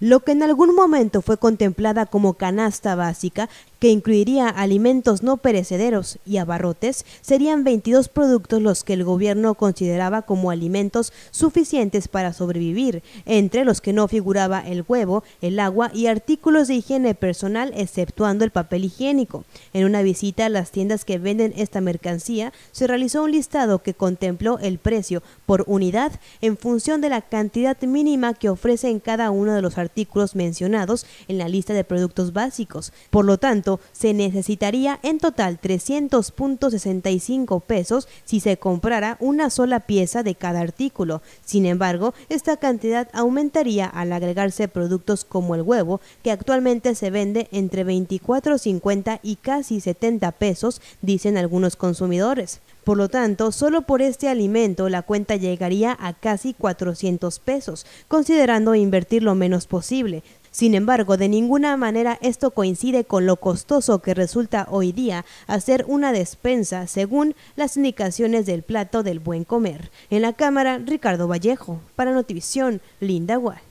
Lo que en algún momento fue contemplada como canasta básica que incluiría alimentos no perecederos y abarrotes, serían 22 productos los que el gobierno consideraba como alimentos suficientes para sobrevivir, entre los que no figuraba el huevo, el agua y artículos de higiene personal, exceptuando el papel higiénico. En una visita a las tiendas que venden esta mercancía, se realizó un listado que contempló el precio por unidad en función de la cantidad mínima que ofrece en cada uno de los artículos mencionados en la lista de productos básicos. Por lo tanto, se necesitaría en total 300.65 pesos si se comprara una sola pieza de cada artículo. Sin embargo, esta cantidad aumentaría al agregarse productos como el huevo, que actualmente se vende entre 24.50 y casi 70 pesos, dicen algunos consumidores. Por lo tanto, solo por este alimento la cuenta llegaría a casi 400 pesos, considerando invertir lo menos posible. Sin embargo, de ninguna manera esto coincide con lo costoso que resulta hoy día hacer una despensa según las indicaciones del plato del buen comer. En la cámara, Ricardo Vallejo, para Notivisión, Linda Wall.